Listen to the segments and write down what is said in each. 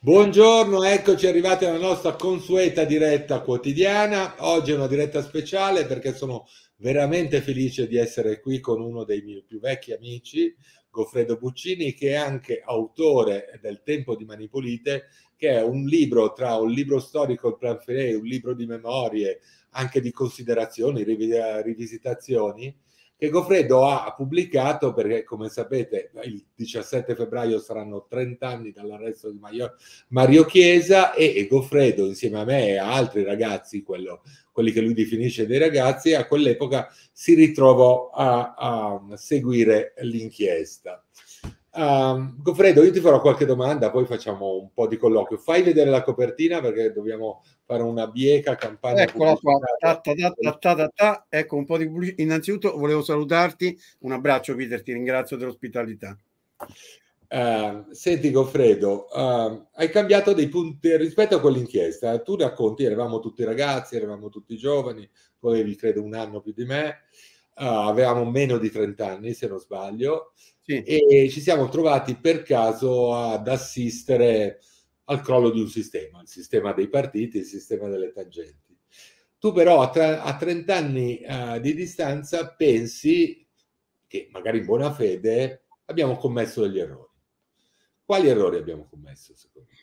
Buongiorno, eccoci arrivati alla nostra consueta diretta quotidiana. Oggi è una diretta speciale perché sono veramente felice di essere qui con uno dei miei più vecchi amici, Goffredo Buccini, che è anche autore del Tempo di Manipolite, che è un libro tra un libro storico, il Planferei, un libro di memorie, anche di considerazioni, rivisitazioni, che Goffredo ha pubblicato perché, come sapete, il 17 febbraio saranno 30 anni dall'arresto di Mario Chiesa e, Goffredo, insieme a me e a altri ragazzi, quello, quelli che lui definisce dei ragazzi, a quell'epoca si ritrovò a, a seguire l'inchiesta. Um, Goffredo, io ti farò qualche domanda, poi facciamo un po' di colloquio. Fai vedere la copertina perché dobbiamo fare una bieca campagna. Eccola qua, ta, ta, ta, ecco un po' di pubblicità. Innanzitutto volevo salutarti, un abbraccio Peter, ti ringrazio dell'ospitalità. Uh, senti Goffredo, uh, hai cambiato dei punti rispetto a quell'inchiesta. Tu racconti, eravamo tutti ragazzi, eravamo tutti giovani, tu avevi credo un anno più di me, uh, avevamo meno di 30 anni se non sbaglio sì. e ci siamo trovati per caso ad assistere al crollo di un sistema, il sistema dei partiti, il sistema delle tangenti. Tu però a, tra, a 30 anni uh, di distanza pensi che magari in buona fede abbiamo commesso degli errori. Quali errori abbiamo commesso secondo me?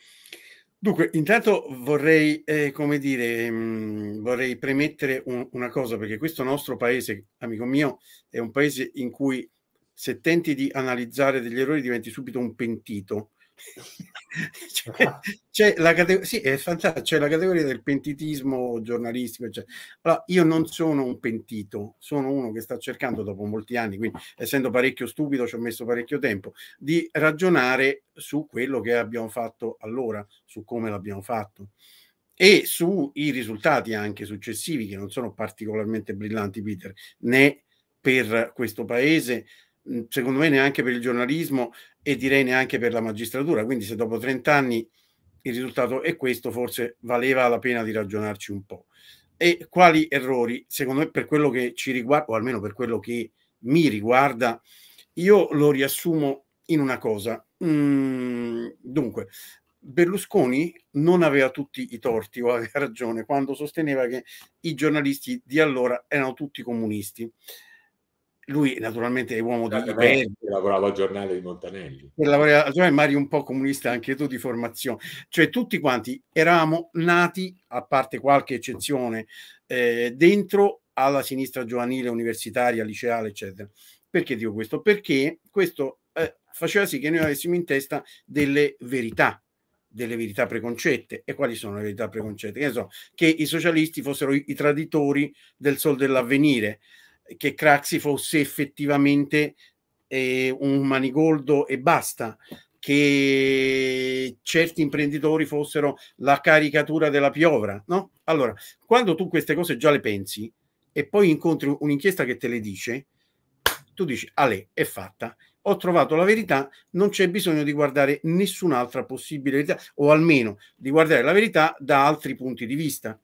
Dunque, intanto vorrei, eh, come dire, mh, mm, vorrei premettere un, una cosa, perché questo nostro paese, amico mio, è un paese in cui se tenti di analizzare degli errori diventi subito un pentito. c'è, cioè, c'è, la categoria, sì, è c'è la categoria del pentitismo giornalistico. Cioè. Allora, io non sono un pentito, sono uno che sta cercando dopo molti anni, quindi essendo parecchio stupido ci ho messo parecchio tempo, di ragionare su quello che abbiamo fatto allora, su come l'abbiamo fatto e sui risultati anche successivi che non sono particolarmente brillanti, Peter, né per questo paese Mhmm, secondo me neanche per il giornalismo e direi neanche per la magistratura. Quindi se dopo 30 anni il risultato è questo, forse valeva la pena di ragionarci un po'. E quali errori, secondo me per quello che ci riguarda, o almeno per quello che mi riguarda, io lo riassumo in una cosa. Mm, dunque, Berlusconi non aveva tutti i torti o aveva ragione quando sosteneva che i giornalisti di allora erano tutti comunisti lui naturalmente è uomo di Che lavorava al giornale di Montanelli. Che lavorava al giornale Mario un po' comunista anche tu di formazione. Cioè tutti quanti eravamo nati, a parte qualche eccezione, eh, dentro alla sinistra giovanile, universitaria, liceale, eccetera. Perché dico questo? Perché questo eh, faceva sì che noi avessimo in testa delle verità delle verità preconcette. E quali sono le verità preconcette? Che, so, che i socialisti fossero i, i traditori del sol dell'avvenire, che Craxi fosse effettivamente eh, un manigoldo e basta, che certi imprenditori fossero la caricatura della piovra, no? Allora, quando tu queste cose già le pensi e poi incontri un'inchiesta che te le dice, tu dici, Ale, è fatta, ho trovato la verità, non c'è bisogno di guardare nessun'altra possibile verità, o almeno di guardare la verità da altri punti di vista.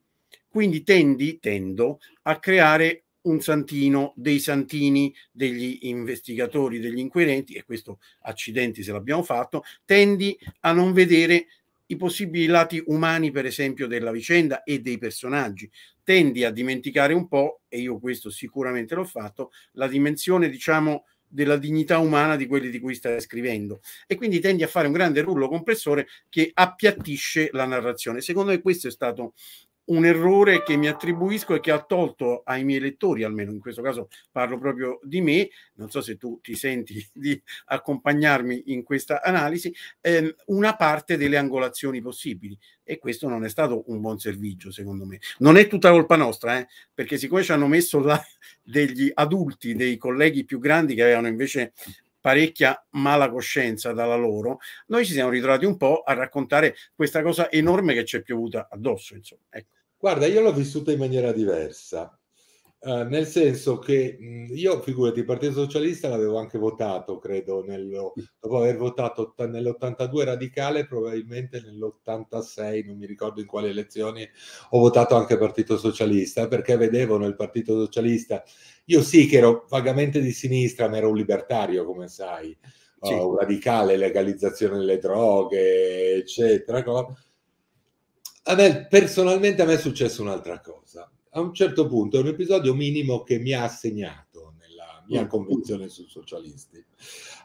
Quindi tendi, tendo a creare un santino, dei santini, degli investigatori, degli inquirenti, e questo accidenti se l'abbiamo fatto, tendi a non vedere i possibili lati umani, per esempio, della vicenda e dei personaggi. Tendi a dimenticare un po', e io questo sicuramente l'ho fatto, la dimensione, diciamo, della dignità umana di quelli di cui stai scrivendo e quindi tendi a fare un grande rullo compressore che appiattisce la narrazione. Secondo me questo è stato un errore che mi attribuisco e che ha tolto ai miei lettori, almeno in questo caso parlo proprio di me, non so se tu ti senti di accompagnarmi in questa analisi, ehm, una parte delle angolazioni possibili e questo non è stato un buon servizio secondo me. Non è tutta colpa nostra, eh, perché siccome ci hanno messo là degli adulti, dei colleghi più grandi che avevano invece parecchia mala coscienza dalla loro, noi ci siamo ritrovati un po' a raccontare questa cosa enorme che ci è piovuta addosso, insomma. Ecco. Guarda, io l'ho vissuta in maniera diversa, eh, nel senso che mh, io, figurati, il Partito Socialista l'avevo anche votato, credo, nello, dopo aver votato t- nell'82 radicale, probabilmente nell'86, non mi ricordo in quali elezioni, ho votato anche Partito Socialista, perché vedevo nel Partito Socialista, io sì che ero vagamente di sinistra, ma ero un libertario, come sai, sì. uh, un radicale, legalizzazione delle droghe, eccetera. Cosa a me, personalmente a me è successo un'altra cosa. A un certo punto, un episodio minimo che mi ha assegnato nella mia mm. convenzione sui socialisti.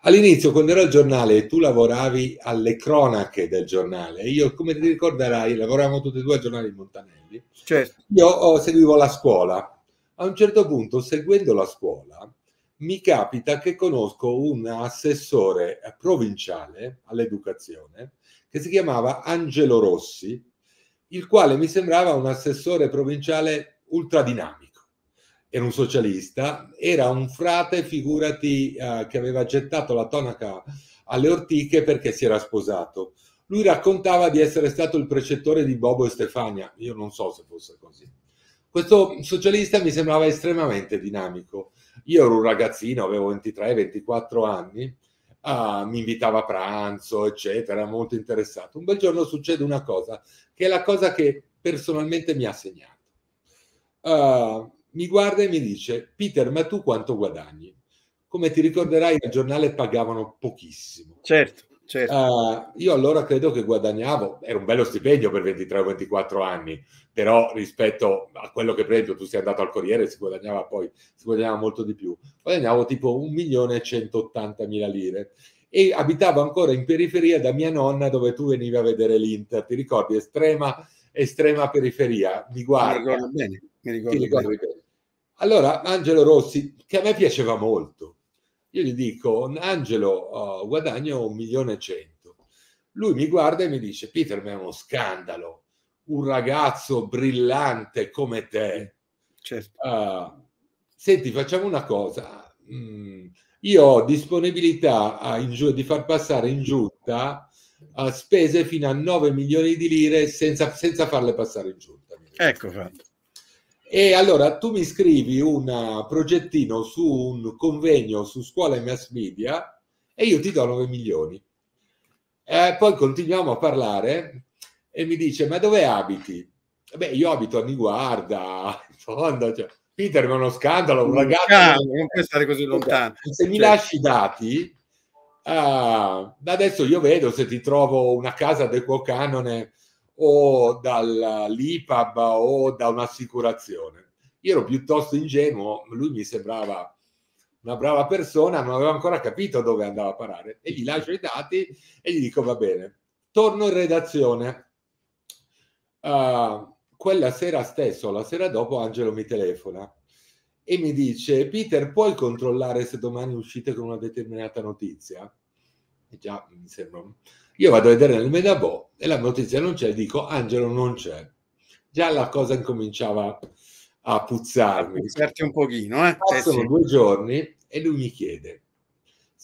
All'inizio, quando ero al giornale e tu lavoravi alle cronache del giornale, io, come ti ricorderai, lavoravamo tutti e due al giornale di Montanelli, certo. io oh, seguivo la scuola. A un certo punto, seguendo la scuola, mi capita che conosco un assessore provinciale all'educazione che si chiamava Angelo Rossi, il quale mi sembrava un assessore provinciale ultradinamico. Era un socialista, era un frate, figurati, eh, che aveva gettato la tonaca alle ortiche perché si era sposato. Lui raccontava di essere stato il precettore di Bobo e Stefania, io non so se fosse così. Questo socialista mi sembrava estremamente dinamico. Io ero un ragazzino, avevo 23-24 anni, uh, mi invitava a pranzo, eccetera, molto interessato. Un bel giorno succede una cosa che è la cosa che personalmente mi ha segnato. Uh, mi guarda e mi dice, Peter, ma tu quanto guadagni? Come ti ricorderai, al giornale pagavano pochissimo. Certo, certo. Uh, io allora credo che guadagnavo, era un bello stipendio per 23 o 24 anni, però rispetto a quello che prendo, tu sei andato al Corriere, si guadagnava poi, si guadagnava molto di più. Guadagnavo tipo 1.180.000 lire e abitavo ancora in periferia da mia nonna dove tu venivi a vedere l'Inter, ti ricordi? Estrema, estrema periferia, mi guarda. Mi ricordo bene, bene. Allora, Angelo Rossi, che a me piaceva molto, io gli dico, Angelo, oh, guadagno un milione e cento. Lui mi guarda e mi dice, Peter, ma è uno scandalo, un ragazzo brillante come te. Certo. Uh, senti, facciamo una cosa. Mm, io ho disponibilità a, giu- di far passare in giunta a spese fino a 9 milioni di lire senza, senza farle passare in giunta. Ecco fatto. E allora tu mi scrivi un progettino su un convegno su scuola e mass media e io ti do 9 milioni. Eh, poi continuiamo a parlare e mi dice: Ma dove abiti? Beh, io abito a Niguarda, in fondo, cioè, Peter, ma uno scandalo, un, un ragazzo... Scandalo, non puoi così esatto. lontano. Se mi cioè lasci i dati, ah, adesso io vedo se ti trovo una casa del tuo canone o dall'IPAB o da un'assicurazione. Io ero piuttosto ingenuo, lui mi sembrava una brava persona, non aveva ancora capito dove andava a parare. E gli lascio i dati e gli dico va bene, torno in redazione. Uh, quella sera stessa o la sera dopo Angelo mi telefona e mi dice Peter puoi controllare se domani uscite con una determinata notizia? E già mi sembra... Io vado a vedere nel Medabò e la notizia non c'è, dico Angelo non c'è. Già la cosa incominciava a puzzarmi. Certi un pochino, eh? eh Passano eh, sì. due giorni e lui mi chiede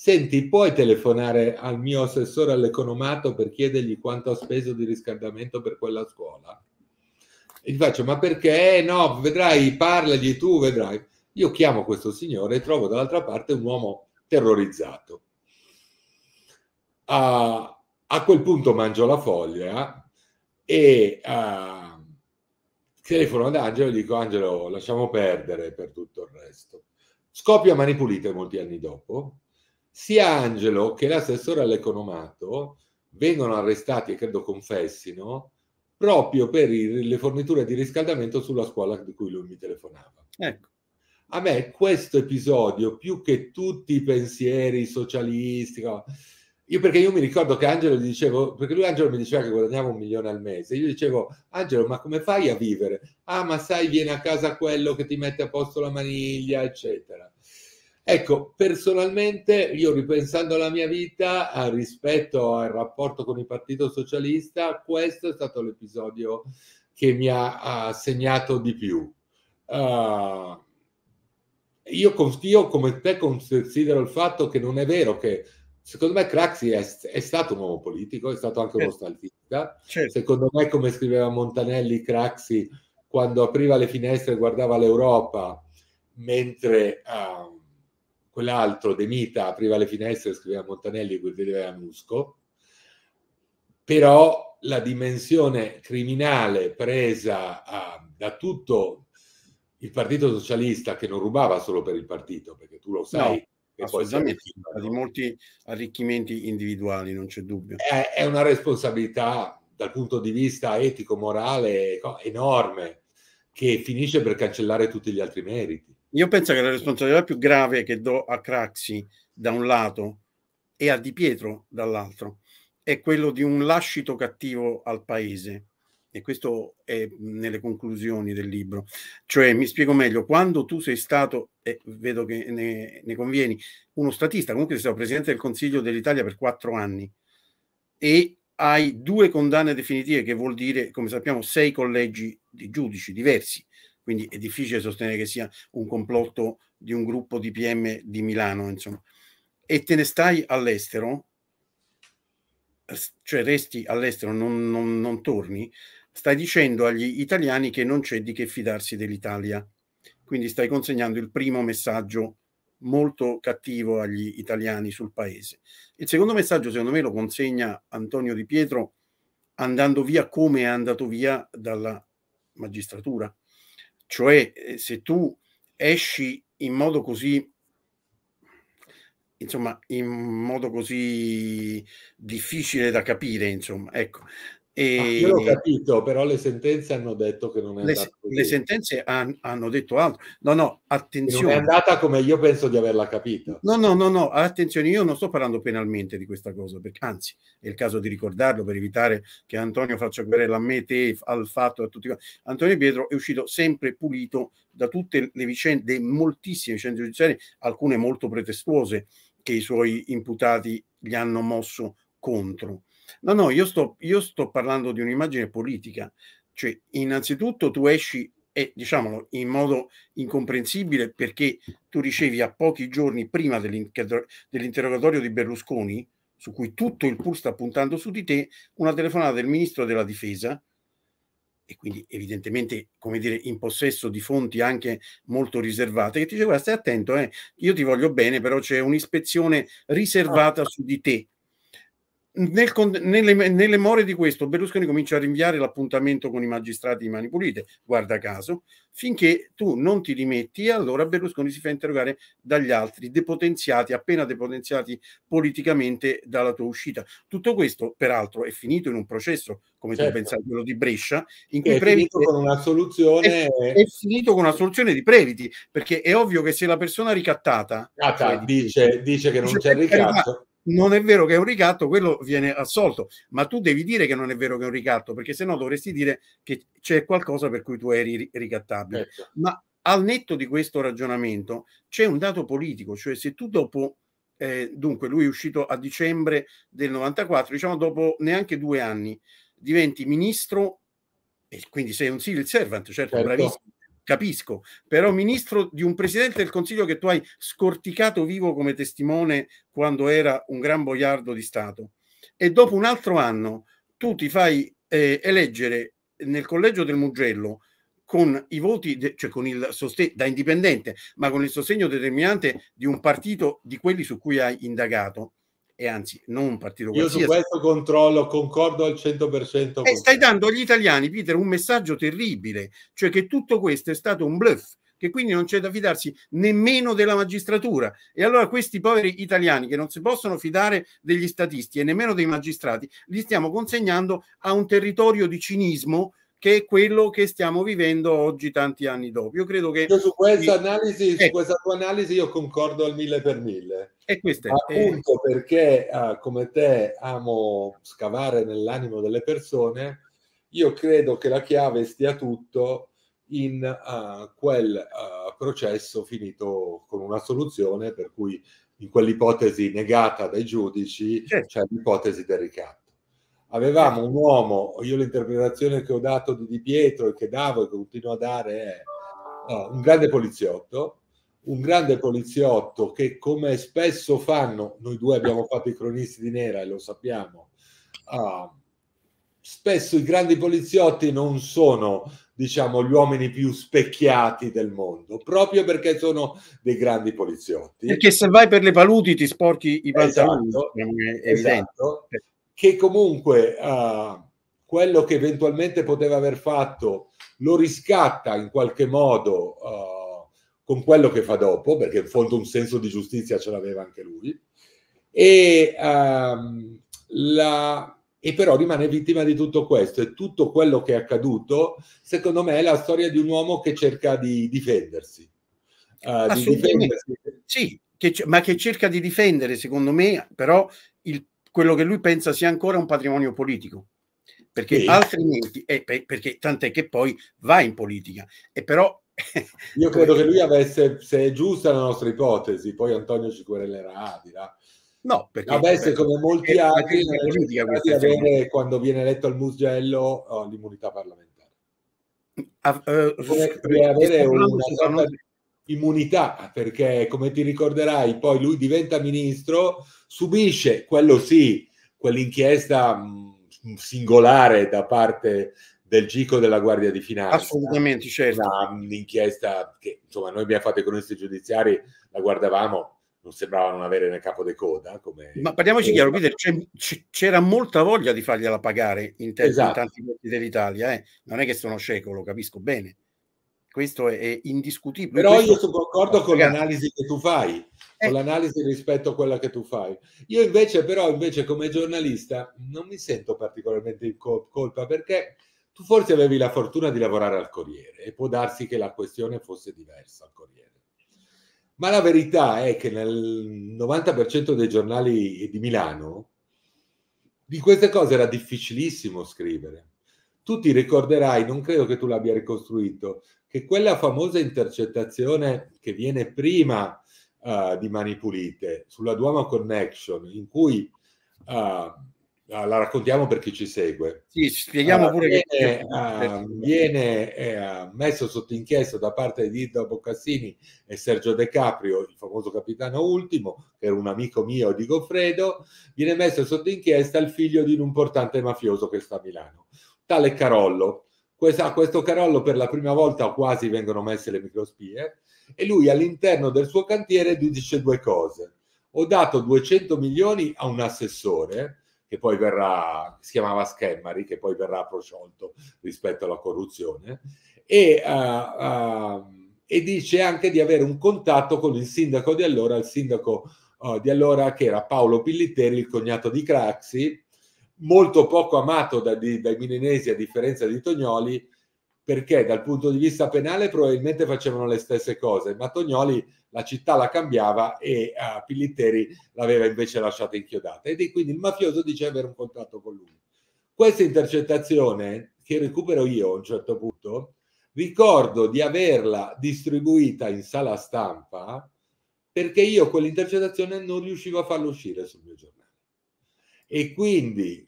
senti, puoi telefonare al mio assessore all'economato per chiedergli quanto ha speso di riscaldamento per quella scuola? E gli faccio, ma perché? No, vedrai, parlagli tu, vedrai. Io chiamo questo signore e trovo dall'altra parte un uomo terrorizzato. Uh, a quel punto mangio la foglia e uh, telefono ad Angelo e dico Angelo lasciamo perdere per tutto il resto. Scoppia Mani Pulite molti anni dopo. Sia Angelo che l'assessore all'economato vengono arrestati e credo confessino proprio per i, le forniture di riscaldamento sulla scuola di cui lui mi telefonava. Ecco. A me questo episodio, più che tutti i pensieri socialisti, io perché io mi ricordo che Angelo gli dicevo, perché lui Angelo mi diceva che guadagnava un milione al mese, io dicevo Angelo ma come fai a vivere? Ah ma sai viene a casa quello che ti mette a posto la maniglia eccetera. Ecco, personalmente io ripensando alla mia vita eh, rispetto al rapporto con il Partito Socialista, questo è stato l'episodio che mi ha, ha segnato di più. Uh, io, io, come te considero il fatto che non è vero che secondo me Craxi è, è stato un uomo politico, è stato anche uno stalfista. Certo. Secondo me, come scriveva Montanelli, Craxi quando apriva le finestre guardava l'Europa, mentre... Uh, quell'altro, De Mita, apriva le finestre e scriveva Montanelli e vedeva Musco, però la dimensione criminale presa a, ah, da tutto il Partito Socialista, che non rubava solo per il partito, perché tu lo sai, no assolutamente di molti arricchimenti individuali, non c'è dubbio. È, una responsabilità dal punto di vista etico, morale, enorme, che finisce per cancellare tutti gli altri meriti. Io penso che la responsabilità più grave che do a Craxi da un lato e a Di Pietro dall'altro è quello di un lascito cattivo al paese. E questo è nelle conclusioni del libro. Cioè, mi spiego meglio, quando tu sei stato, e eh, vedo che ne, ne, convieni, uno statista, comunque sei stato Presidente del Consiglio dell'Italia per quattro anni e hai due condanne definitive, che vuol dire, come sappiamo, sei collegi di giudici diversi quindi è difficile sostenere che sia un complotto di un gruppo di PM di Milano, insomma. E te ne stai all'estero, cioè resti all'estero, non, non, non torni, stai dicendo agli italiani che non c'è di che fidarsi dell'Italia. Quindi stai consegnando il primo messaggio molto cattivo agli italiani sul paese. Il secondo messaggio, secondo me, lo consegna Antonio Di Pietro andando via come è andato via dalla magistratura. Cioè, eh, se tu esci in modo così, insomma, in modo così difficile da capire, insomma, ecco, e... Ah, io l'ho capito, però le sentenze hanno detto che non è le, andata così. Le sentenze han, hanno detto altro. No, no, attenzione. Non è andata come io penso di averla capita. No, no, no, no, attenzione, io non sto parlando penalmente di questa cosa, perché, anzi è il caso di ricordarlo per evitare che Antonio faccia querela a me, te, al fatto, a tutti quanti. Antonio Pietro è uscito sempre pulito da tutte le vicende, moltissime vicende giudiziarie, alcune molto pretestuose, che i suoi imputati gli hanno mosso contro No, no, io sto, io sto parlando di un'immagine politica. Cioè, innanzitutto tu esci e diciamolo in modo incomprensibile perché tu ricevi a pochi giorni prima dell'interrogatorio di Berlusconi, su cui tutto il pur sta puntando su di te, una telefonata del ministro della difesa e quindi evidentemente come dire in possesso di fonti anche molto riservate che ti dice, diceva stai attento eh, io ti voglio bene però c'è un'ispezione riservata ah. su di te nel, nelle, nelle, more di questo, Berlusconi comincia a rinviare l'appuntamento con i magistrati di mani pulite, guarda caso, finché tu non ti dimetti, allora Berlusconi si fa interrogare dagli altri, depotenziati, appena depotenziati politicamente dalla tua uscita. Tutto questo, peraltro, è finito in un processo, come certo. tu pensavi, quello di Brescia, in cui è Previti finito con una soluzione... È, è, finito con una soluzione di Previti, perché è ovvio che se la persona ricattata... Ah, cioè, dice, dice, che non c'è ricatto non è vero che è un ricatto, quello viene assolto, ma tu devi dire che non è vero che è un ricatto, perché sennò dovresti dire che c'è qualcosa per cui tu eri ricattabile. Certo. Ma al netto di questo ragionamento c'è un dato politico, cioè se tu dopo, eh, dunque lui è uscito a dicembre del 94, diciamo dopo neanche due anni, diventi ministro e quindi sei un civil servant, certo, certo. bravissimo, capisco, però ministro di un presidente del Consiglio che tu hai scorticato vivo come testimone quando era un gran boiardo di Stato e dopo un altro anno tu ti fai eh, eleggere nel collegio del Mugello con i voti, de- cioè con il sostegno da indipendente, ma con il sostegno determinante di un partito di quelli su cui hai indagato e anzi non un partito qualsiasi. Io su questo controllo, concordo al 100%. E eh, stai dando agli italiani, Peter, un messaggio terribile, cioè che tutto questo è stato un bluff, che quindi non c'è da fidarsi nemmeno della magistratura. E allora questi poveri italiani che non si possono fidare degli statisti e nemmeno dei magistrati, li stiamo consegnando a un territorio di cinismo che è quello che stiamo vivendo oggi tanti anni dopo. Io credo che... Io cioè, su, questa analisi, eh. su questa tua analisi io concordo al mille per mille. E questo è... Appunto eh. perché uh, come te amo scavare nell'animo delle persone, io credo che la chiave stia tutto in uh, quel uh, processo finito con una soluzione per cui in quell'ipotesi negata dai giudici certo. c'è l'ipotesi del ricatto. Avevamo un uomo, io l'interpretazione che ho dato di Di Pietro e che davo e continuo a dare è eh, un grande poliziotto, un grande poliziotto che come spesso fanno, noi due abbiamo fatto i cronisti di Nera e lo sappiamo, eh, spesso i grandi poliziotti non sono diciamo, gli uomini più specchiati del mondo, proprio perché sono dei grandi poliziotti. Perché se vai per le paludi ti sporchi i pantaloni. Esatto, esatto che comunque eh, quello che eventualmente poteva aver fatto lo riscatta in qualche modo eh, con quello che fa dopo, perché in fondo un senso di giustizia ce l'aveva anche lui, e, ehm, la, e però rimane vittima di tutto questo e tutto quello che è accaduto, secondo me, è la storia di un uomo che cerca di difendersi. Eh, di difendersi. Sì, che, ma che cerca di difendere, secondo me, però il quello che lui pensa sia ancora un patrimonio politico perché sì. altrimenti eh, perché tant'è che poi va in politica e però io credo che lui avesse se è giusta la nostra ipotesi poi Antonio ci querellerà dirà no perché avesse come molti altri politica, di avere, quando viene eletto al Musgello, oh, l'immunità parlamentare A, uh, eh, avere una sorta di immunità perché come ti ricorderai poi lui diventa ministro subisce, quello sì, quell'inchiesta singolare da parte del Gico della Guardia di Finanza. Assolutamente, certo. Un'inchiesta che insomma noi abbiamo fatto i cronisti giudiziari, la guardavamo, non sembrava non avere nel capo di coda. Come... Ma parliamoci chiaro, Peter, c'era molta voglia di fargliela pagare in, te- esatto. in tanti posti dell'Italia, eh? non è che sono cieco, lo capisco bene questo è indiscutibile. Però io sono d'accordo con l'analisi che tu fai, eh. con l'analisi rispetto a quella che tu fai. Io invece però, invece come giornalista, non mi sento particolarmente in colpa perché tu forse avevi la fortuna di lavorare al Corriere e può darsi che la questione fosse diversa al Corriere. Ma la verità è che nel 90% dei giornali di Milano di queste cose era difficilissimo scrivere. Tu ti ricorderai, non credo che tu l'abbia ricostruito, che quella famosa intercettazione che viene prima uh, di Mani Pulite sulla Duomo Connection, in cui uh, uh, la raccontiamo per chi ci segue, sì, spieghiamo pure viene, che... viene eh, messo sotto inchiesta da parte di Dito Boccassini e Sergio De Caprio, il famoso capitano ultimo, che era un amico mio di Goffredo, viene messo sotto inchiesta il figlio di un importante mafioso che sta a Milano, tale Carollo a questo carrello per la prima volta quasi vengono messe le microspie e lui all'interno del suo cantiere dice due cose. Ho dato 200 milioni a un assessore che poi verrà, si chiamava Schemmari, che poi verrà prosciolto rispetto alla corruzione, e, uh, uh, e dice anche di avere un contatto con il sindaco di allora, il sindaco uh, di allora che era Paolo Pilliteri, il cognato di Craxi, molto poco amato da, di, dai milanesi a differenza di Tognoli, perché dal punto di vista penale probabilmente facevano le stesse cose, ma Tognoli la città la cambiava e uh, eh, Pillitteri l'aveva invece lasciata inchiodata. E quindi il mafioso dice avere un contratto con lui. Questa intercettazione, che recupero io a un certo punto, ricordo di averla distribuita in sala stampa perché io quell'intercettazione non riuscivo a farla uscire sul mio giornale. E quindi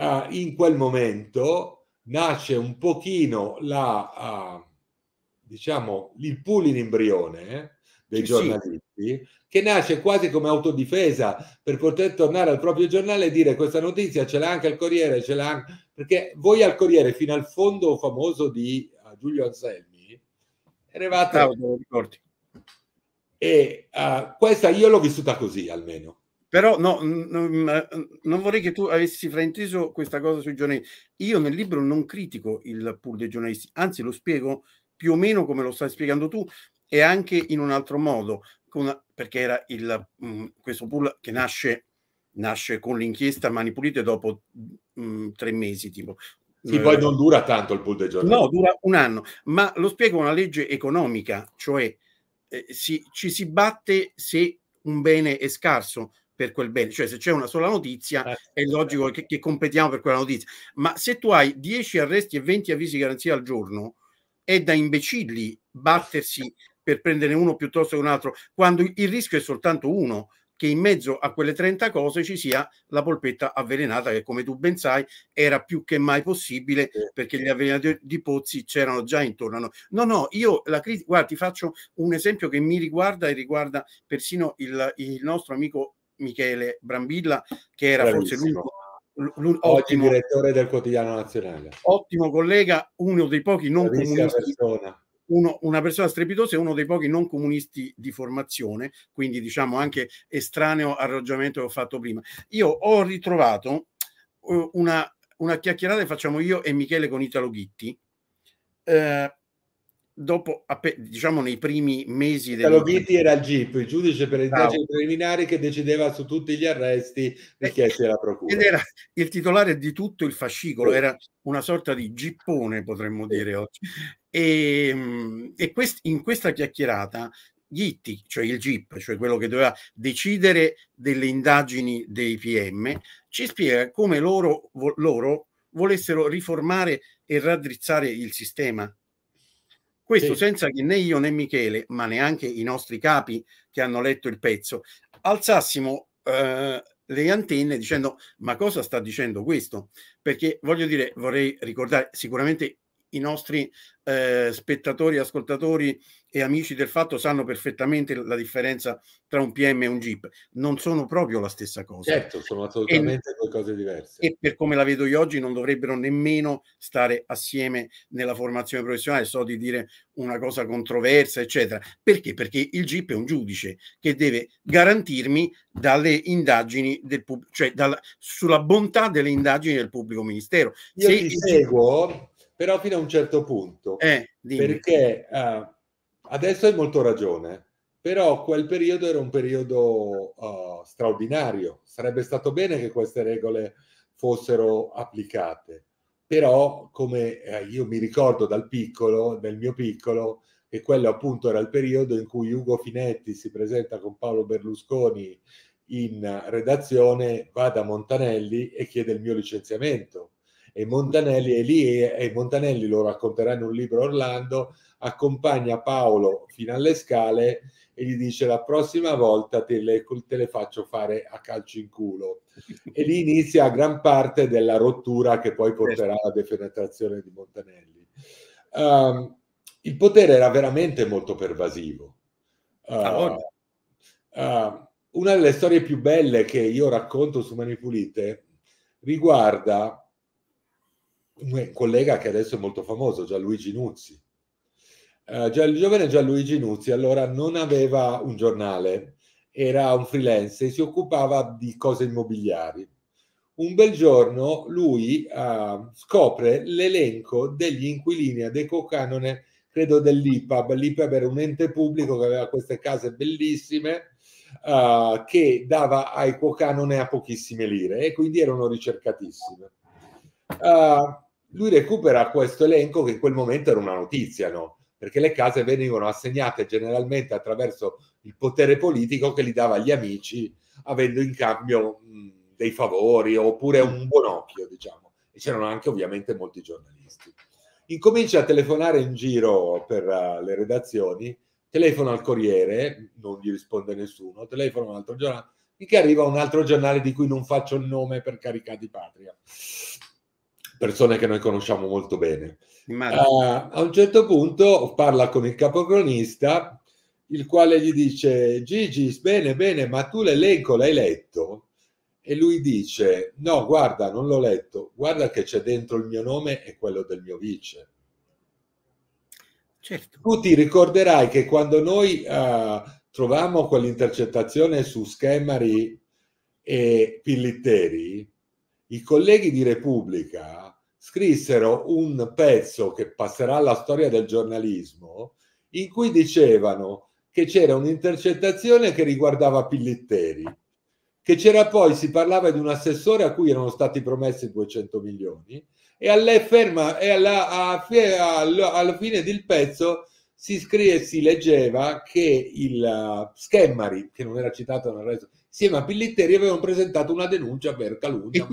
uh, in quel momento nasce un pochino la, uh, diciamo, il pull in embrione dei sì, giornalisti, sì. che nasce quasi come autodifesa per poter tornare al proprio giornale e dire questa notizia ce l'ha anche il Corriere, ce l'ha anche... perché voi al Corriere fino al fondo famoso di uh, Giulio Anselmi eravate... Ah, e uh, questa io l'ho vissuta così almeno però no, non, vorrei che tu avessi frainteso questa cosa sui giornalisti. Io nel libro non critico il pool dei giornalisti, anzi lo spiego più o meno come lo stai spiegando tu e anche in un altro modo, una, perché era il, mh, mm, questo pool che nasce, nasce con l'inchiesta Mani Pulite dopo mh, mm, tre mesi, tipo sì, poi non dura tanto il pool dei giornalisti. No, dura un anno, ma lo spiego una legge economica, cioè eh, si, ci si batte se un bene è scarso, per quel bene, cioè se c'è una sola notizia eh, è logico certo. che, che, competiamo per quella notizia, ma se tu hai 10 arresti e 20 avvisi di garanzia al giorno, è da imbecilli battersi per prendere uno piuttosto che un altro, quando il rischio è soltanto uno, che in mezzo a quelle 30 cose ci sia la polpetta avvelenata che come tu ben sai era più che mai possibile perché gli avvelenatori di pozzi c'erano già intorno no no io la crisi guarda ti faccio un esempio che mi riguarda e riguarda persino il, il nostro amico Michele Brambilla, che era Bravissimo. forse l'unico L'u- direttore del quotidiano nazionale. Ottimo collega, uno dei pochi non comunisti. Persona. Uno, una persona strepitosa e uno dei pochi non comunisti di formazione, quindi diciamo anche estraneo al ragionamento che ho fatto prima. Io ho ritrovato eh, una, una chiacchierata che facciamo io e Michele con Italo Ghitti, eh, dopo, diciamo nei primi mesi del... Caloghitti era il GIP, il giudice per le indagini preliminari che decideva su tutti gli arresti richiesti alla procura. Ed era il titolare di tutto il fascicolo, era una sorta di gippone potremmo dire oggi. E, ehm, e quest, in questa chiacchierata Gitti, cioè il GIP, cioè quello che doveva decidere delle indagini dei PM, ci spiega come loro, loro volessero riformare e raddrizzare il sistema questo sì. senza che né io né Michele, ma neanche i nostri capi che hanno letto il pezzo, alzassimo eh, le antenne dicendo ma cosa sta dicendo questo? Perché voglio dire, vorrei ricordare sicuramente i nostri eh, spettatori, ascoltatori e amici del fatto sanno perfettamente la differenza tra un PM e un GIP. Non sono proprio la stessa cosa. Certo, sono assolutamente e, due cose diverse. E per come la vedo io oggi non dovrebbero nemmeno stare assieme nella formazione professionale. So di dire una cosa controversa, eccetera. Perché? Perché il GIP è un giudice che deve garantirmi dalle indagini del pubblico, cioè dalla, sulla bontà delle indagini del pubblico ministero. Io Se ti seguo, però fino a un certo punto. Eh, perché... Uh, Adesso hai molto ragione, però quel periodo era un periodo uh, straordinario. Sarebbe stato bene che queste regole fossero applicate. Però, come eh, io mi ricordo dal piccolo, nel mio piccolo, e quello appunto era il periodo in cui Ugo Finetti si presenta con Paolo Berlusconi in redazione, va da Montanelli e chiede il mio licenziamento. E Montanelli è lì e, e Montanelli lo racconterà in un libro Orlando, accompagna Paolo fino alle scale e gli dice la prossima volta te le, te le faccio fare a calcio in culo. E lì inizia gran parte della rottura che poi porterà alla defenetrazione di Montanelli. Um, il potere era veramente molto pervasivo. Uh, uh, una delle storie più belle che io racconto su Mani Pulite riguarda un collega che adesso è molto famoso, Gianluigi Nuzzi eh, Gian, giovane Gianluigi Nuzzi allora non aveva un giornale, era un freelance e si occupava di cose immobiliari. Un bel giorno lui eh, scopre l'elenco degli inquilini ad Deco Canone, credo dell'IPAB. L'IPAB era un ente pubblico che aveva queste case bellissime eh, che dava ai cocanone a pochissime lire e quindi erano ricercatissime. Eh, lui recupera questo elenco che in quel momento era una notizia, no? perché le case venivano assegnate generalmente attraverso il potere politico che li dava agli amici, avendo in cambio mh, mm, dei favori oppure un buon occhio, diciamo. E c'erano anche ovviamente molti giornalisti. Incomincia a telefonare in giro per uh, le redazioni, telefono al Corriere, non gli risponde nessuno, telefono un altro giornale, finché arriva un altro giornale di cui non faccio il nome per carità di patria persone che noi conosciamo molto bene. Uh, a un certo punto parla con il capocronista, il quale gli dice: Gigi, bene, bene, ma tu l'elenco l'hai letto? E lui dice: No, guarda, non l'ho letto, guarda che c'è dentro il mio nome e quello del mio vice. Certo. Tu ti ricorderai che quando noi uh, trovammo quell'intercettazione su Schemari e Pillitteri, i colleghi di Repubblica scrissero un pezzo che passerà alla storia del giornalismo in cui dicevano che c'era un'intercettazione che riguardava Pillitteri, che c'era poi, si parlava di un assessore a cui erano stati promessi 200 milioni e, alla, ferma, e alla, alla, alla fine del pezzo si scrive si leggeva che il uh, Schemmari, che non era citato nel resto, insieme a Pillitteri avevano presentato una denuncia per calunnia. E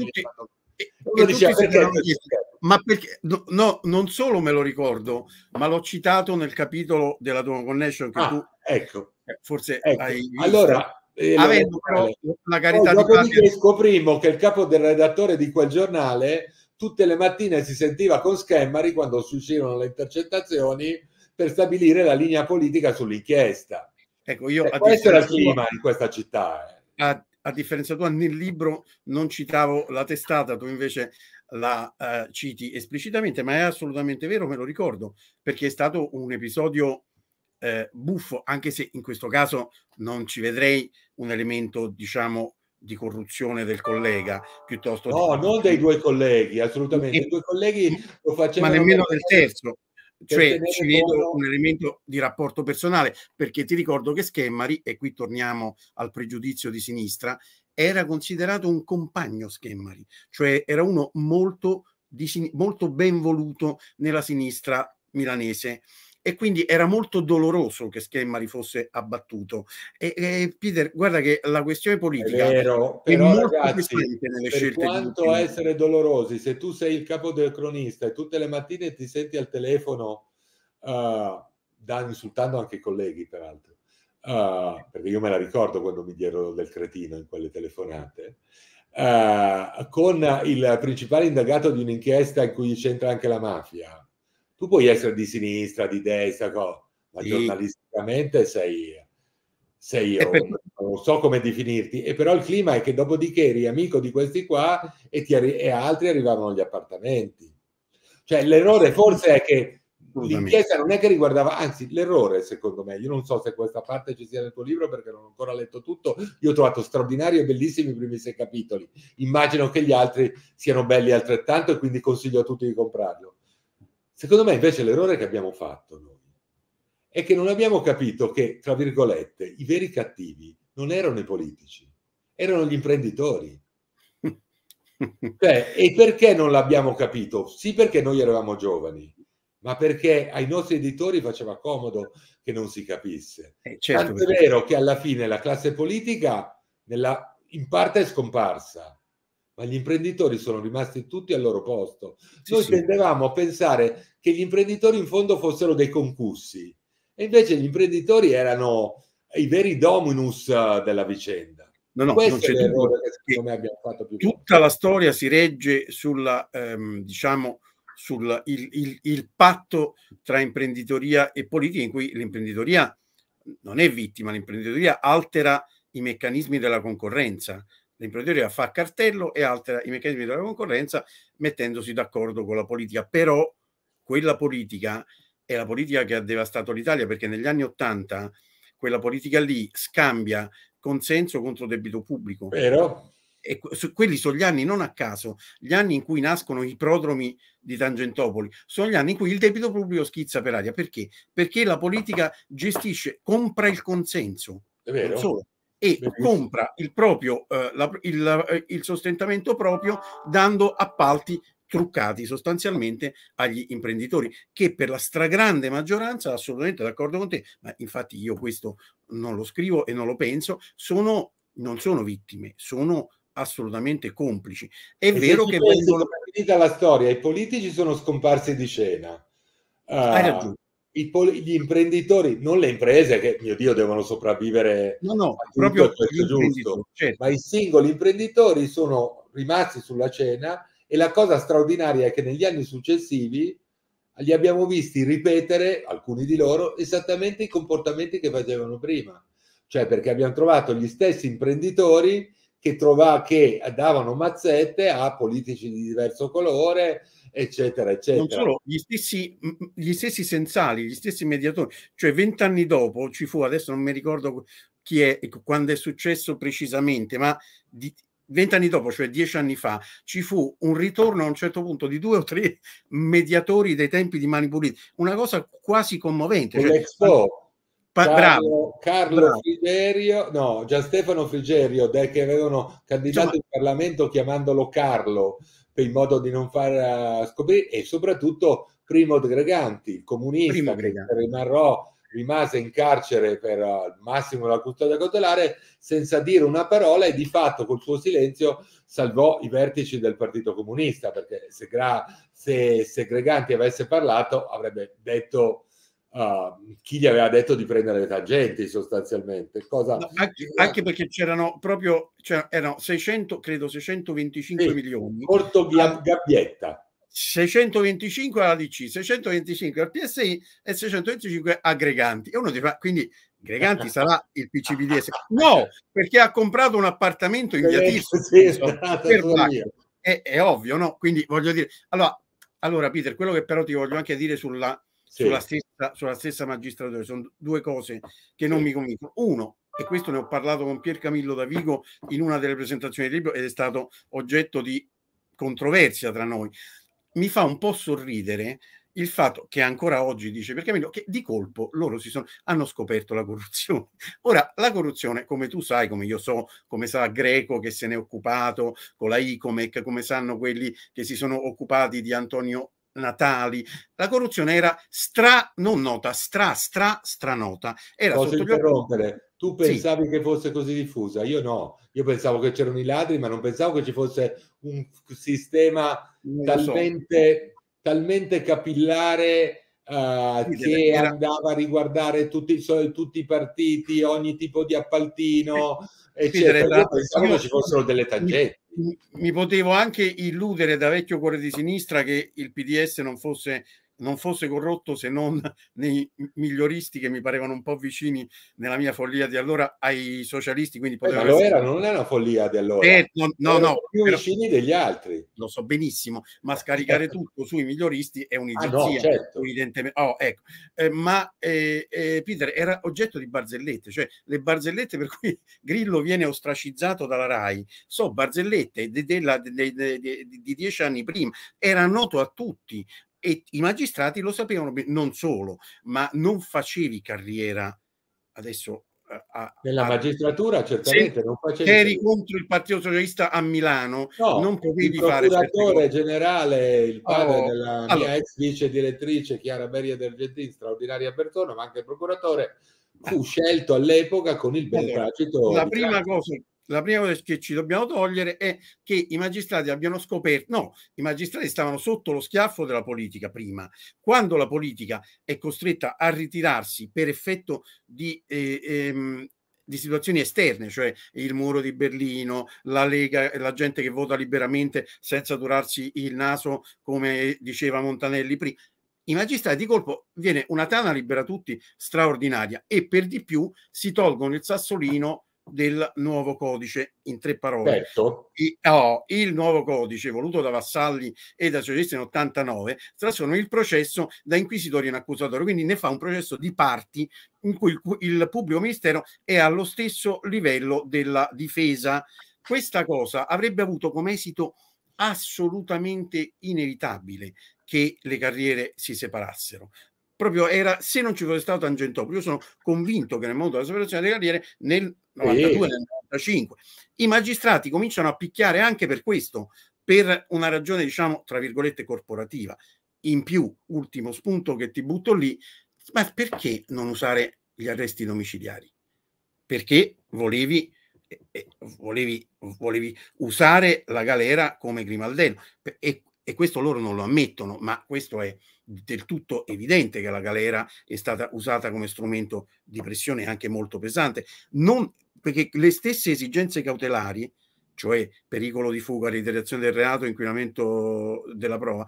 tutti, e, diceva, perché, certo". ma perché no, no, non solo me lo ricordo, ma l'ho citato nel capitolo della tua connection che ah, tu ecco, eh, forse ecco. hai visto. Allora, eh, avendo però la carità Poi, di padre... scoprimo che il capo del redattore di quel giornale tutte le mattine si sentiva con Schemmari quando uscirono le intercettazioni per stabilire la linea politica sull'inchiesta. Ecco, io eh, questo era il clima in questa città. Eh a, a, differenza tua, nel libro non citavo la testata, tu invece la uh, citi esplicitamente, ma è assolutamente vero, me lo ricordo, perché è stato un episodio eh, buffo, anche se in questo caso non ci vedrei un elemento, diciamo, di corruzione del collega piuttosto no, di... non dei due colleghi assolutamente e... i due colleghi lo facevano ma nemmeno del terzo cioè ci vedo buono... un elemento di rapporto personale, perché ti ricordo che Schemmari, e qui torniamo al pregiudizio di sinistra, era considerato un compagno Schemmari, cioè era uno molto, di, molto ben voluto nella sinistra milanese e quindi era molto doloroso che Schemmari fosse abbattuto. E, e Peter, guarda che la questione politica è, vero, è però, molto ragazzi, nelle per scelte. quanto essere dolorosi, se tu sei il capo del cronista e tutte le mattine ti senti al telefono, uh, da, insultando anche i colleghi peraltro, uh, perché io me la ricordo quando mi diero del cretino in quelle telefonate, uh, con il principale indagato di un'inchiesta in cui c'entra anche la mafia, tu puoi essere di sinistra, di destra, co, ma sì. giornalisticamente sei, sei io, per... non so come definirti, e però il clima è che dopodiché eri amico di questi qua e, ti arri- e altri arrivavano agli appartamenti. Cioè l'errore forse è che l'inchiesta non è che riguardava, anzi l'errore secondo me, io non so se questa parte ci sia nel tuo libro perché non ho ancora letto tutto, io ho trovato straordinari e bellissimi i primi sei capitoli, immagino che gli altri siano belli altrettanto e quindi consiglio a tutti di comprarlo. Secondo me invece l'errore che abbiamo fatto noi è che non abbiamo capito che, tra virgolette, i veri cattivi non erano i politici, erano gli imprenditori. Cioè, e perché non l'abbiamo capito? Sì, perché noi eravamo giovani, ma perché ai nostri editori faceva comodo che non si capisse. Eh, certo, Tanto è vero che alla fine la classe politica nella, in parte è scomparsa, ma gli imprenditori sono rimasti tutti al loro posto. Noi sì, tendevamo a pensare che gli imprenditori in fondo fossero dei concussi e invece gli imprenditori erano i veri dominus eh, della vicenda. No, no, Questo non c'è l'errore che secondo me abbiamo fatto più. Tutta più. la storia si regge sulla, ehm, diciamo, sul il, il, il patto tra imprenditoria e politica in cui l'imprenditoria non è vittima, l'imprenditoria altera i meccanismi della concorrenza L'imprenditoria fa cartello e altera i meccanismi della concorrenza mettendosi d'accordo con la politica. Però quella politica è la politica che ha devastato l'Italia perché negli anni Ottanta quella politica lì scambia consenso contro debito pubblico. Però... E quelli sono gli anni non a caso, gli anni in cui nascono i prodromi di Tangentopoli, sono gli anni in cui il debito pubblico schizza per aria. Perché? Perché la politica gestisce, compra il consenso. È vero e Benissimo. compra il, proprio, eh, la, il, eh, il sostentamento proprio dando appalti truccati sostanzialmente agli imprenditori, che per la stragrande maggioranza, assolutamente d'accordo con te, ma infatti io questo non lo scrivo e non lo penso, sono, non sono vittime, sono assolutamente complici. È e vero che vengono... la storia, i politici sono scomparsi di scena. Hai ah, ragione gli imprenditori, non le imprese che, mio Dio, devono sopravvivere. No, no, proprio questo giusto. Certo. Ma i singoli imprenditori sono rimasti sulla cena e la cosa straordinaria è che negli anni successivi li abbiamo visti ripetere, alcuni di loro, esattamente i comportamenti che facevano prima. Cioè perché abbiamo trovato gli stessi imprenditori che, trova, che davano mazzette a politici di diverso colore, eccetera, eccetera. Non solo, gli stessi, gli stessi sensali, gli stessi mediatori, cioè vent'anni dopo ci fu, adesso non mi ricordo chi è, quando è successo precisamente, ma vent'anni dopo, cioè dieci anni fa, ci fu un ritorno a un certo punto di due o tre mediatori dei tempi di Mani Puliti, una cosa quasi commovente. Con cioè, Carlo, bravo, Carlo bravo. Frigerio, no, Stefano Frigerio, che avevano candidato in Parlamento chiamandolo Carlo per il modo di non far eh, scoprire, e soprattutto Primo Greganti, il comunista Primo Greganti. che rimarrò, rimase in carcere per eh, al massimo la custodia cautelare senza dire una parola e di fatto col suo silenzio salvò i vertici del Partito Comunista, perché se, Gra- se, se Greganti avesse parlato avrebbe detto uh, chi gli aveva detto di prendere le tangenti sostanzialmente. Cosa... No, anche, anche, perché c'erano proprio, cioè, erano 600, credo 625 sì, milioni. Porto ah. Gabbietta. 625 alla DC, 625 al PSI e 625 aggreganti. E uno ti fa, quindi Greganti sarà il PCBDS. No, perché ha comprato un appartamento in via eh, Tirso. Sì, è, è, ovvio, no? Quindi voglio dire... Allora, allora, Peter, quello che però ti voglio anche dire sulla sì. sulla, stessa, sulla stessa magistratura. Sono due cose che non mi convincono. Uno, e questo ne ho parlato con Pier Camillo da Vigo in una delle presentazioni del libro ed è stato oggetto di controversia tra noi. Mi fa un po' sorridere il fatto che ancora oggi dice perché meglio che di colpo loro si sono, hanno scoperto la corruzione. Ora, la corruzione, come tu sai, come io so, come sa Greco che se n'è occupato con la ICOMEC, come sanno quelli che si sono occupati di Antonio natali. La corruzione era stra, non nota, stra, stra, stranota. Era Posso sotto interrompere? Tu pensavi sì. che fosse così diffusa? Io no. Io pensavo che c'erano i ladri, ma non pensavo che ci fosse un sistema talmente, so. talmente capillare Uh, che andava a riguardare tutti, tutti, i partiti, ogni tipo di appaltino, eccetera. Sì, pensavo ci fossero delle tangenti. Mi, mi potevo anche illudere da vecchio cuore di sinistra che il PDS non fosse non fosse corrotto se non nei miglioristi che mi parevano un po' vicini nella mia follia di allora ai socialisti. Quindi eh, ma lo era, non è una follia di allora. Eh, no, no, no più però... vicini degli altri. Lo so benissimo, ma scaricare tutto sui miglioristi è un'idiozia, ah, no, certo. evidentemente. Oh, ecco. Eh, ma eh, eh, Peter era oggetto di barzellette, cioè le barzellette per cui Grillo viene ostracizzato dalla RAI, so barzellette di de, de, de, dieci anni prima, era noto a tutti, e i magistrati lo sapevano non solo, ma non facevi carriera adesso eh, a, nella a, magistratura certamente non facevi eri contro il Partito Socialista a Milano no, non potevi fare il procuratore generale il padre oh, della allora. mia ex vice direttrice Chiara Maria D'Argentin straordinaria persona ma anche il procuratore fu eh. scelto all'epoca con il bel allora, la prima cosa la prima cosa che ci dobbiamo togliere è che i magistrati abbiano scoperto, no, i magistrati stavano sotto lo schiaffo della politica prima, quando la politica è costretta a ritirarsi per effetto di... Eh, ehm, di situazioni esterne, cioè il muro di Berlino, la Lega, la gente che vota liberamente senza durarsi il naso, come diceva Montanelli prima. I magistrati di colpo viene una tana libera tutti straordinaria e per di più si tolgono il sassolino del nuovo codice in tre parole. Certo. I, oh, il nuovo codice voluto da Vassalli e da Socialisti nel 89 trasforma il processo da inquisitorio in accusatorio, quindi ne fa un processo di parti in cui il, il pubblico ministero è allo stesso livello della difesa. Questa cosa avrebbe avuto come esito assolutamente inevitabile che le carriere si separassero proprio era se non ci fosse stato Tangentopoli. Io sono convinto che nel mondo della separazione delle carriere nel 92 e... nel 95 i magistrati cominciano a picchiare anche per questo, per una ragione diciamo tra virgolette corporativa. In più, ultimo spunto che ti butto lì, ma perché non usare gli arresti domiciliari? Perché volevi eh, eh, Volevi, volevi, usare la galera come grimaldello e, e, questo loro non lo ammettono, ma questo è del tutto evidente che la galera è stata usata come strumento di pressione anche molto pesante, non, perché le stesse esigenze cautelari, cioè pericolo di fuga, reiterazione del reato, inquinamento della prova,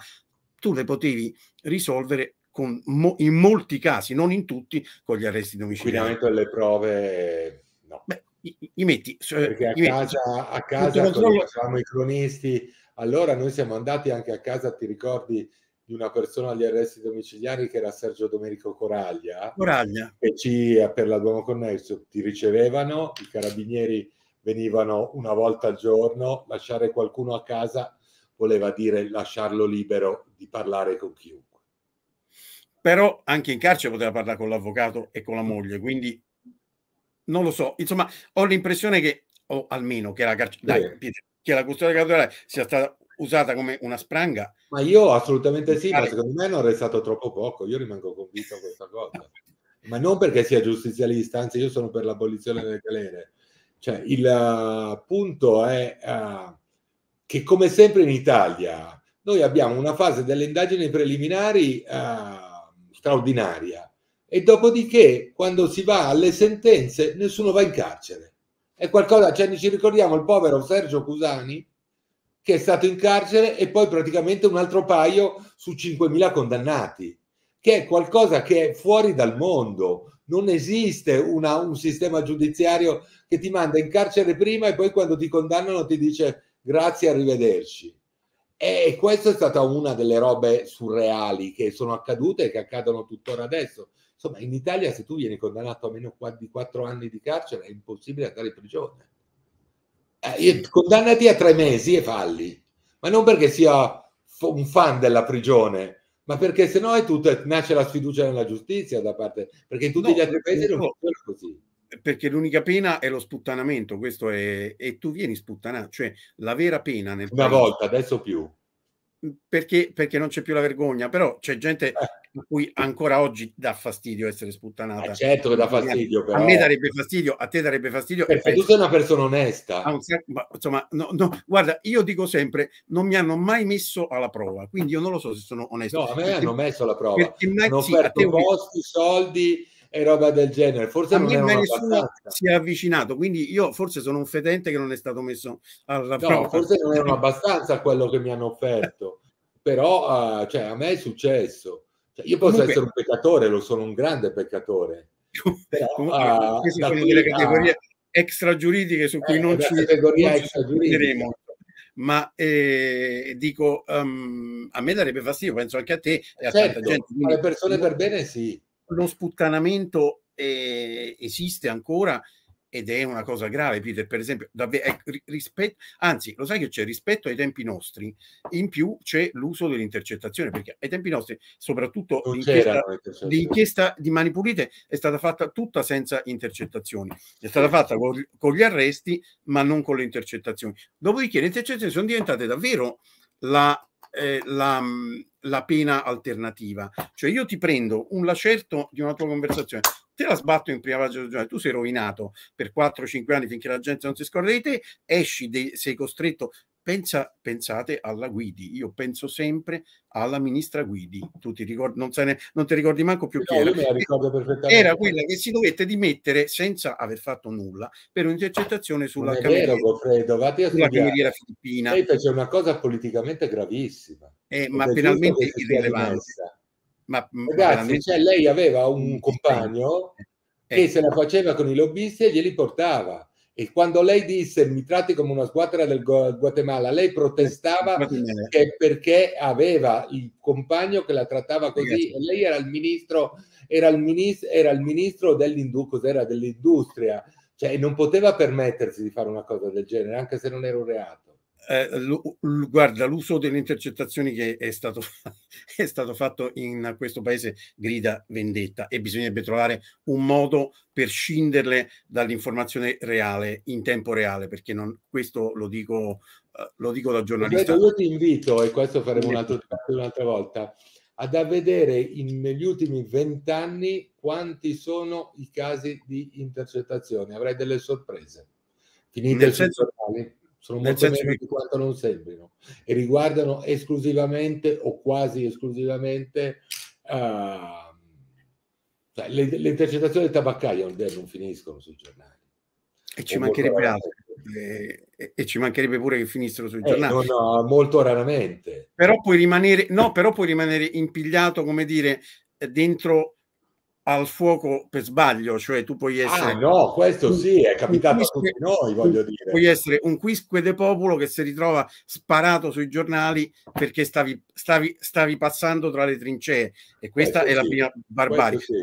tu le potevi risolvere con, in molti casi, non in tutti, con gli arresti domiciliari. Inquinamento delle prove, no. Beh, i, metti eh, perché a casa, metti. a casa quando controllo... i cronisti allora noi siamo andati anche a casa ti ricordi di una persona agli arresti domiciliari che era Sergio Domenico Coraglia, Coraglia. che ci, eh, per la Duomo Connesso ti ricevevano, i carabinieri venivano una volta al giorno, lasciare qualcuno a casa voleva dire lasciarlo libero di parlare con chiunque. Però anche in carcere poteva parlare con l'avvocato e con la moglie, quindi non lo so. Insomma, ho l'impressione che, o almeno che la, carcere, dai, che la custodia cautelare sia stata usata come una spranga. Ma io assolutamente sì, ma secondo me non è stato troppo poco, io rimango convinto a questa cosa. ma non perché sia giustizialista, anzi io sono per l'abolizione delle galere. Cioè, il eh, punto è uh, che come sempre in Italia noi abbiamo una fase delle indagini preliminari uh, straordinaria e dopodiché quando si va alle sentenze nessuno va in carcere. È qualcosa, cioè ci ricordiamo il povero Sergio Cusani che è stato in carcere e poi praticamente un altro paio su 5.000 condannati, che è qualcosa che è fuori dal mondo. Non esiste una, un sistema giudiziario che ti manda in carcere prima e poi quando ti condannano ti dice grazie, arrivederci. E questa è stata una delle robe surreali che sono accadute e che accadono tuttora adesso. Insomma, in Italia se tu vieni condannato a meno di quattro anni di carcere è impossibile andare in prigione eh, condannati a tre mesi e falli, ma non perché sia un fan della prigione, ma perché sennò è tutta, nasce la sfiducia nella giustizia da parte, perché in tutti no, gli altri paesi eh, no, non funziona così. Perché l'unica pena è lo sputtanamento, questo è, e tu vieni sputtanato, cioè la vera pena nel... Una paese, volta, adesso più. Perché, perché non c'è più la vergogna, però c'è gente eh per cui ancora oggi dà fastidio essere sputtanata. Ah, certo che dà fastidio, però. A me darebbe fastidio, a te darebbe fastidio. Perché tu sei una persona onesta. ma, insomma, no, no, guarda, io dico sempre, non mi hanno mai messo alla prova, quindi io non lo so se sono onesto. No, a me perché, hanno messo alla prova. Perché mai, hanno sì, offerto te, posti, soldi e roba del genere. Forse a non me mai nessuno abbastanza. si è avvicinato, quindi io forse sono un fedente che non è stato messo alla no, prova. Forse non erano abbastanza quello che mi hanno offerto, però uh, cioè, a me è successo. Cioè, io posso Comunque... essere un peccatore, lo sono un grande peccatore. Però, Comunque, ah, queste sono delle categorie extragiuridiche su cui eh, non ci vedremo. Ma eh, dico, um, a me darebbe fastidio, penso anche a te e a certo, tanta gente. le persone per bene sì. Lo sputtanamento eh, esiste ancora ed è una cosa grave, Peter, per esempio, davvero, ecco, rispetto, anzi, lo sai che c'è rispetto ai tempi nostri, in più c'è l'uso dell'intercettazione, perché ai tempi nostri, soprattutto l'inchiesta, l'inchiesta, di Mani Pulite è stata fatta tutta senza intercettazioni, è stata fatta con, con gli arresti, ma non con le intercettazioni. Dopodiché le intercettazioni sono diventate davvero la eh, la, la, pena alternativa. Cioè io ti prendo un lacerto di una tua conversazione, te la sbatto in prima pagina del giornale, tu sei rovinato per 4-5 anni finché la gente non si scorda di te, esci, de- sei costretto. Pensa, pensate alla Guidi, io penso sempre alla ministra Guidi, tu ti ricordi, non, ne, non ti ricordi manco più chi era. Ecco, era quella che si dovette dimettere senza aver fatto nulla per un'intercettazione sulla, cameriera, vero, sulla cameriera filippina. Lei fece una cosa politicamente gravissima. Eh, ma penalmente irrilevante. Ma, mm, Ragazzi, cioè, lei aveva un mm, compagno eh. che se la faceva con i lobbisti e glieli portava. E quando lei disse mi tratti come una squadra del Guatemala, lei protestava che perché aveva il compagno che la trattava così. E lei era il ministro, era il ministro, era il ministro dell'industria, cioè non poteva permettersi di fare una cosa del genere, anche se non era un reato eh, guarda, l'uso delle intercettazioni che è stato, è stato, fatto in questo paese grida vendetta e bisognerebbe trovare un modo per scinderle dall'informazione reale, in tempo reale, perché non, questo lo dico, eh, lo dico da giornalista. Io ti invito, e questo faremo un altro, un'altra volta, ad avvedere in, negli ultimi vent'anni quanti sono i casi di intercettazioni. Avrai delle sorprese. Finite Nel senso sono molto Nel meno che... di quanto non sembrino e riguardano esclusivamente o quasi esclusivamente uh, le, le, intercettazioni del tabaccaio non finiscono sui giornali. E ci mancherebbe altro. Eh, e, e, ci mancherebbe pure che finissero sui eh, giornali. no, no, molto raramente. Però puoi rimanere, no, però puoi rimanere impigliato, come dire, eh, dentro al fuoco per sbaglio, cioè tu puoi ah, essere... Ah no, questo sì, è capitato a tutti noi, voglio dire. Puoi essere un quisque popolo che si ritrova sparato sui giornali perché stavi, stavi, stavi passando tra le trincee e questa questo è sì, la prima barbarie. Sì.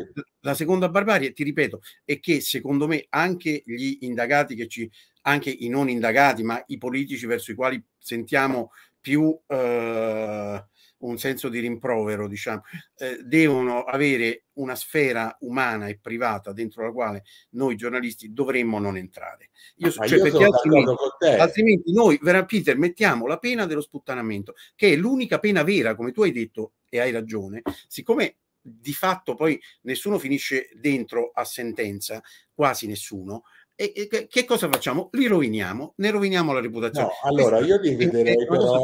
La seconda barbarie, ti ripeto, è che secondo me anche gli indagati che ci... anche i non indagati, ma i politici verso i quali sentiamo più... Eh, un senso di rimprovero, diciamo, eh, devono avere una sfera umana e privata dentro la quale noi giornalisti dovremmo non entrare. Io, ah, cioè, io perché altrimenti, altrimenti, noi, vera, Peter, mettiamo la pena dello sputtanamento, che è l'unica pena vera, come tu hai detto e hai ragione, siccome di fatto poi nessuno finisce dentro a sentenza, quasi nessuno, e, e, che cosa facciamo? Li roviniamo, ne roviniamo la reputazione. No, allora io dividerei però,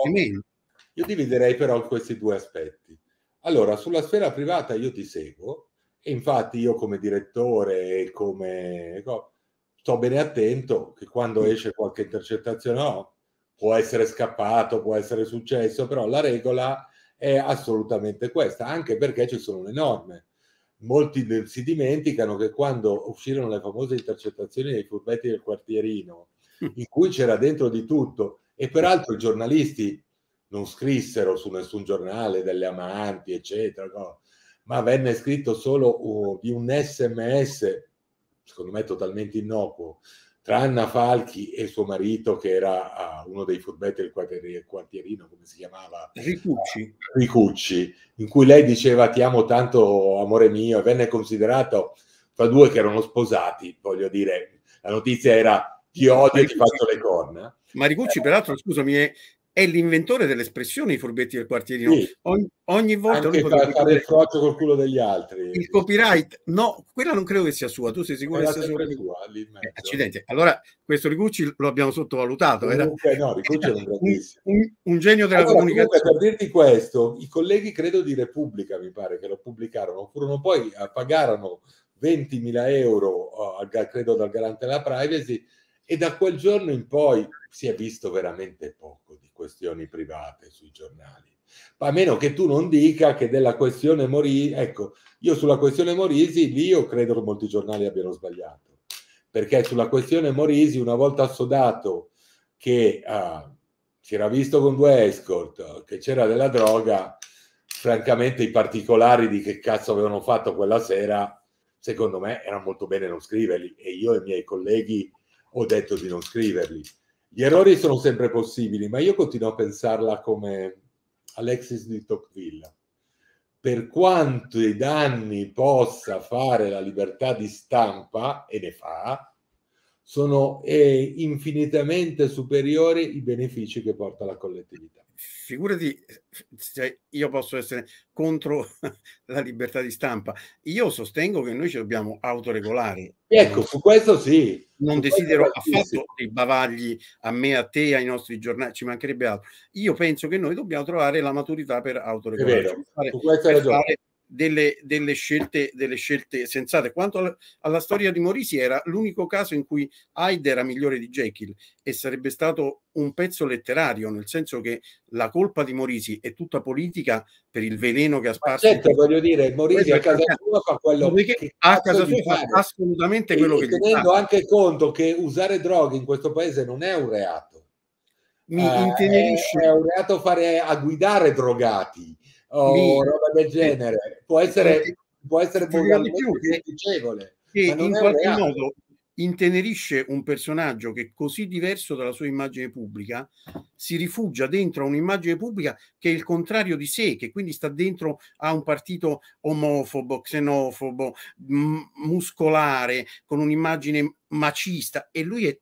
io dividerei però questi due aspetti. Allora, sulla sfera privata io ti seguo e infatti io come direttore e come ecco, sto bene attento che quando mm. esce qualche intercettazione no, può essere scappato, può essere successo, però la regola è assolutamente questa, anche perché ci sono le norme. Molti si dimenticano che quando uscirono le famose intercettazioni dei furbetti del quartierino, mm. in cui c'era dentro di tutto, e peraltro i giornalisti non scrissero su nessun giornale delle amanti, eccetera, no. ma venne scritto solo uh, di un sms, secondo me totalmente innocuo, tra Anna Falchi e suo marito, che era uh, uno dei furbetti del quartierino, come si chiamava? Ricucci. Uh, Ricucci, in cui lei diceva ti amo tanto, amore mio, e venne considerato fra due che erano sposati, voglio dire, la notizia era ti odio e ti faccio le corna. Ma Ricucci, eh, peraltro, scusami, è l'inventore dell'espressione i furbetti del quartierino. Sì. Ogni, ogni, volta Anche fa, fare il croccio col culo degli altri. Il copyright, no, quella non credo che sia sua. Tu sei sicuro che sia sua? sua eh, accidenti. Allora, questo Ricucci lo abbiamo sottovalutato. Comunque, era, no, Ricucci era, un, un, un, genio della allora, comunicazione. Comunque, per dirti questo, i colleghi, credo di Repubblica, mi pare che lo pubblicarono, furono poi, eh, pagarono 20.000 euro, eh, credo, dal garante della privacy. E da quel giorno in poi si è visto veramente poco questioni private sui giornali. A meno che tu non dica che della questione Morisi, ecco, io sulla questione Morisi lì io credo che molti giornali abbiano sbagliato, perché sulla questione Morisi una volta assodato che uh, si era visto con due escort, che c'era della droga, francamente i particolari di che cazzo avevano fatto quella sera, secondo me era molto bene non scriverli e io e i miei colleghi ho detto di non scriverli gli errori sono sempre possibili, ma io continuo a pensarla come Alexis di Tocqueville. Per quanti danni possa fare la libertà di stampa, e ne fa, sono eh, infinitamente superiori i benefici che porta la collettività. Figurati, cioè, io posso essere contro la libertà di stampa, io sostengo che noi ci dobbiamo autoregolare. Ecco, su questo sì. Non desidero affatto sì. dei bavagli a me, a te, ai nostri giornali, ci mancherebbe altro. Io penso che noi dobbiamo trovare la maturità per autoregolarci. Cioè su questo hai ragione. Fare delle, delle, scelte, delle scelte sensate. Quanto alla, alla, storia di Morisi, era l'unico caso in cui Hyde era migliore di Jekyll e sarebbe stato un pezzo letterario, nel senso che la colpa di Morisi è tutta politica per il veleno che ha sparso. Certo, voglio dire, Morisi a casa sua fa quello che a casa sua fa assolutamente quello e, che tenendo fa. anche conto che usare droghe in questo paese non è un reato. Mi eh, intenerisce. È un reato fare a guidare drogati o oh, Lì. roba del genere. Può essere, può essere piacevole. Sì, in qualche reale. modo intenerisce un personaggio che così diverso dalla sua immagine pubblica si rifugia dentro a un'immagine pubblica che è il contrario di sé, che quindi sta dentro a un partito omofobo, xenofobo, muscolare, con un'immagine macista e lui è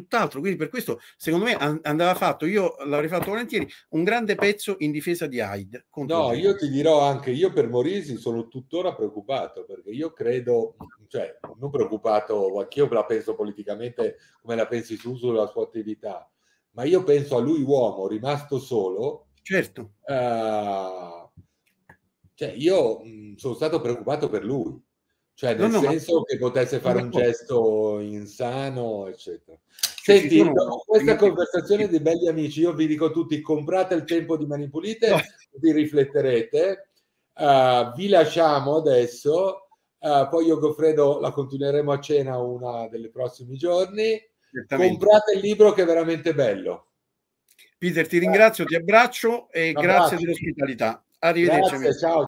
tutt'altro. Quindi per questo, secondo me, andava fatto, io l'avrei fatto volentieri, un grande pezzo in difesa di Hyde. No, te. io ti dirò anche, io per Morisi sono tuttora preoccupato, perché io credo, cioè, non preoccupato, anch'io la penso politicamente come la pensi tu sulla sua attività, ma io penso a lui uomo, rimasto solo. Certo. Uh, cioè, io mh, sono stato preoccupato per lui cioè nel no, no, senso ma... che potesse fare un gesto insano, eccetera. Cioè, Senti, sono... questa conversazione dei belli amici, io vi dico tutti, comprate il tempo di Mani Pulite, no. vi rifletterete, uh, vi lasciamo adesso, uh, poi io Goffredo la continueremo a cena una delle prossimi giorni, comprate il libro che è veramente bello. Peter, ti ringrazio, ti abbraccio e Un grazie dell'ospitalità. Arrivederci. Grazie, ciao.